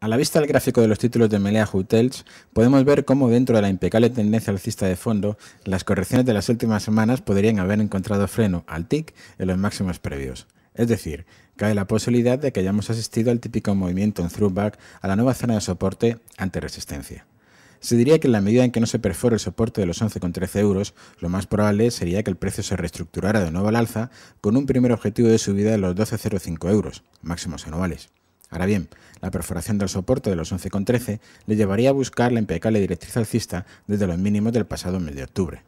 A la vista del gráfico de los títulos de Melea Hotels, podemos ver cómo dentro de la impecable tendencia alcista de fondo, las correcciones de las últimas semanas podrían haber encontrado freno al TIC en los máximos previos. Es decir, cae la posibilidad de que hayamos asistido al típico movimiento en throwback a la nueva zona de soporte ante resistencia. Se diría que en la medida en que no se perfora el soporte de los 11,13 euros, lo más probable sería que el precio se reestructurara de nuevo al alza con un primer objetivo de subida de los 12,05 euros, máximos anuales. Ahora bien, la perforación del soporte de los 11,13 le llevaría a buscar la impecable directriz alcista desde los mínimos del pasado mes de octubre.